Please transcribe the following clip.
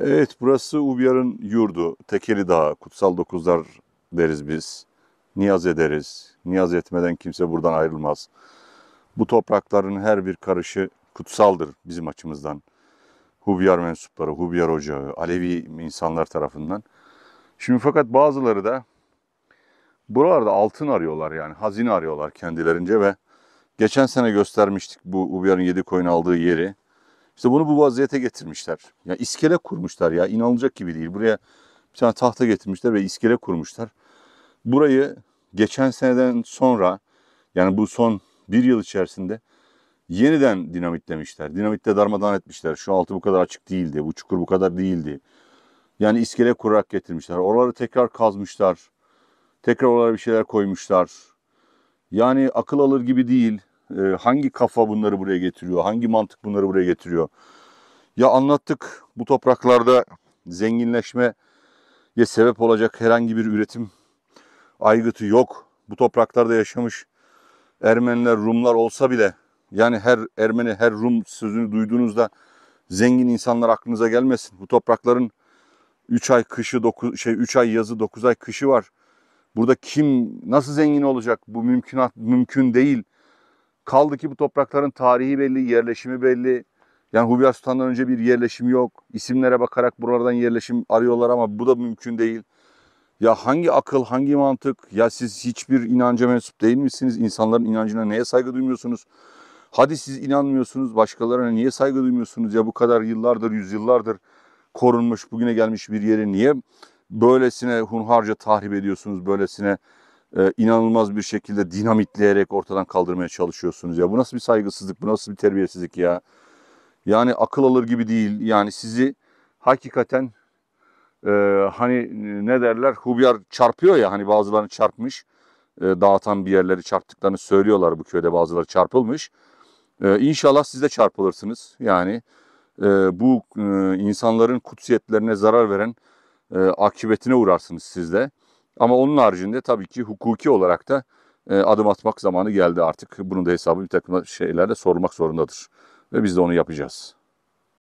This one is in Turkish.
Evet, burası Ubyar'ın yurdu. Tekeli Dağı, Kutsal Dokuzlar deriz biz. Niyaz ederiz. Niyaz etmeden kimse buradan ayrılmaz. Bu toprakların her bir karışı kutsaldır bizim açımızdan. Hubyar mensupları, Hubyar Ocağı, Alevi insanlar tarafından. Şimdi fakat bazıları da buralarda altın arıyorlar yani hazine arıyorlar kendilerince ve geçen sene göstermiştik bu Ubyar'ın yedi koyun aldığı yeri. İşte bunu bu vaziyete getirmişler. Ya iskele kurmuşlar ya inanılacak gibi değil. Buraya bir tane tahta getirmişler ve iskele kurmuşlar. Burayı geçen seneden sonra yani bu son bir yıl içerisinde yeniden dinamitlemişler. Dinamitle darmadan etmişler. Şu altı bu kadar açık değildi. Bu çukur bu kadar değildi. Yani iskele kurarak getirmişler. Oraları tekrar kazmışlar. Tekrar oralara bir şeyler koymuşlar. Yani akıl alır gibi değil. Ee, hangi kafa bunları buraya getiriyor? Hangi mantık bunları buraya getiriyor? Ya anlattık bu topraklarda zenginleşmeye sebep olacak herhangi bir üretim aygıtı yok. Bu topraklarda yaşamış Ermeniler, Rumlar olsa bile yani her Ermeni, her Rum sözünü duyduğunuzda zengin insanlar aklınıza gelmesin. Bu toprakların 3 ay kışı 9 şey 3 ay yazı 9 ay kışı var. Burada kim nasıl zengin olacak? Bu mümkünat mümkün değil. Kaldı ki bu toprakların tarihi belli, yerleşimi belli. Yani Hubya Sultan'dan önce bir yerleşim yok. İsimlere bakarak buralardan yerleşim arıyorlar ama bu da mümkün değil. Ya hangi akıl, hangi mantık? Ya siz hiçbir inanca mensup değil misiniz? İnsanların inancına neye saygı duymuyorsunuz? Hadi siz inanmıyorsunuz, başkalarına niye saygı duymuyorsunuz? Ya bu kadar yıllardır, yüzyıllardır korunmuş, bugüne gelmiş bir yeri niye böylesine hunharca tahrip ediyorsunuz, böylesine e, inanılmaz bir şekilde dinamitleyerek ortadan kaldırmaya çalışıyorsunuz ya. Bu nasıl bir saygısızlık, bu nasıl bir terbiyesizlik ya. Yani akıl alır gibi değil. Yani sizi hakikaten e, hani ne derler hubyar çarpıyor ya hani bazılarını çarpmış. E, dağıtan bir yerleri çarptıklarını söylüyorlar bu köyde bazıları çarpılmış. E, inşallah siz de çarpılırsınız. Yani e, bu e, insanların kutsiyetlerine zarar veren e, akıbetine uğrarsınız siz de. Ama onun haricinde tabii ki hukuki olarak da e, adım atmak zamanı geldi artık. Bunun da hesabı bir takım şeylerle sormak zorundadır. Ve biz de onu yapacağız.